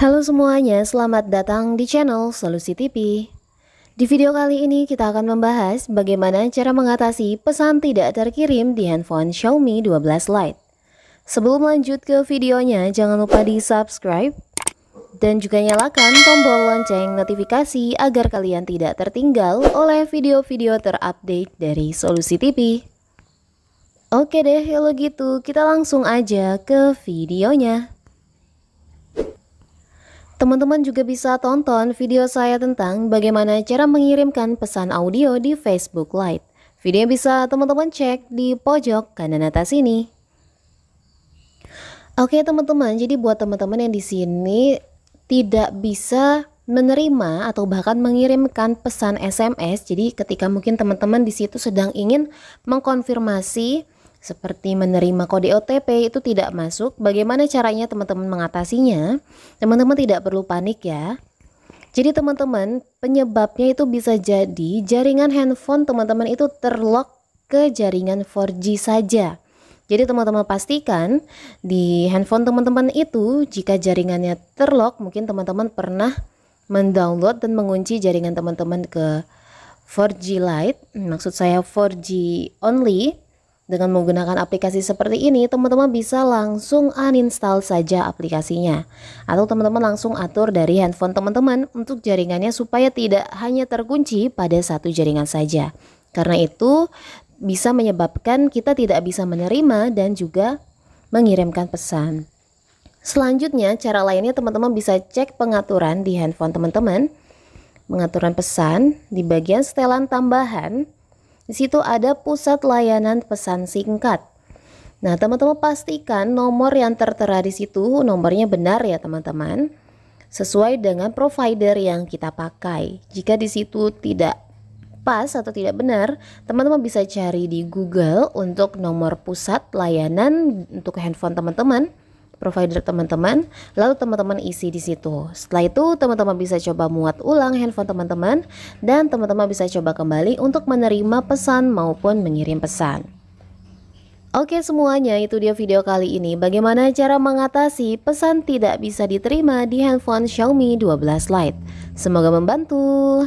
Halo semuanya, selamat datang di channel Solusi TV. Di video kali ini kita akan membahas bagaimana cara mengatasi pesan tidak terkirim di handphone Xiaomi 12 Lite. Sebelum lanjut ke videonya, jangan lupa di subscribe dan juga nyalakan tombol lonceng notifikasi agar kalian tidak tertinggal oleh video-video terupdate dari Solusi TV. Oke deh, kalau gitu kita langsung aja ke videonya. Teman-teman juga bisa tonton video saya tentang bagaimana cara mengirimkan pesan audio di Facebook Lite. Video bisa teman-teman cek di pojok kanan atas ini. Oke teman-teman, jadi buat teman-teman yang di sini tidak bisa menerima atau bahkan mengirimkan pesan SMS. Jadi ketika mungkin teman-teman di situ sedang ingin mengkonfirmasi seperti menerima kode OTP itu tidak masuk, bagaimana caranya teman-teman mengatasinya? Teman-teman tidak perlu panik ya. Jadi teman-teman, penyebabnya itu bisa jadi jaringan handphone teman-teman itu terlock ke jaringan 4G saja. Jadi teman-teman pastikan di handphone teman-teman itu jika jaringannya terlock, mungkin teman-teman pernah mendownload dan mengunci jaringan teman-teman ke 4G Lite, maksud saya 4G only. Dengan menggunakan aplikasi seperti ini, teman-teman bisa langsung uninstall saja aplikasinya. Atau teman-teman langsung atur dari handphone teman-teman untuk jaringannya supaya tidak hanya terkunci pada satu jaringan saja. Karena itu bisa menyebabkan kita tidak bisa menerima dan juga mengirimkan pesan. Selanjutnya, cara lainnya teman-teman bisa cek pengaturan di handphone teman-teman. Pengaturan pesan di bagian setelan tambahan, di situ ada pusat layanan pesan singkat. Nah, teman-teman pastikan nomor yang tertera di situ nomornya benar ya, teman-teman. Sesuai dengan provider yang kita pakai. Jika di situ tidak pas atau tidak benar, teman-teman bisa cari di Google untuk nomor pusat layanan untuk handphone teman-teman provider teman-teman, lalu teman-teman isi di situ. Setelah itu, teman-teman bisa coba muat ulang handphone teman-teman dan teman-teman bisa coba kembali untuk menerima pesan maupun mengirim pesan. Oke semuanya, itu dia video kali ini bagaimana cara mengatasi pesan tidak bisa diterima di handphone Xiaomi 12 Lite. Semoga membantu.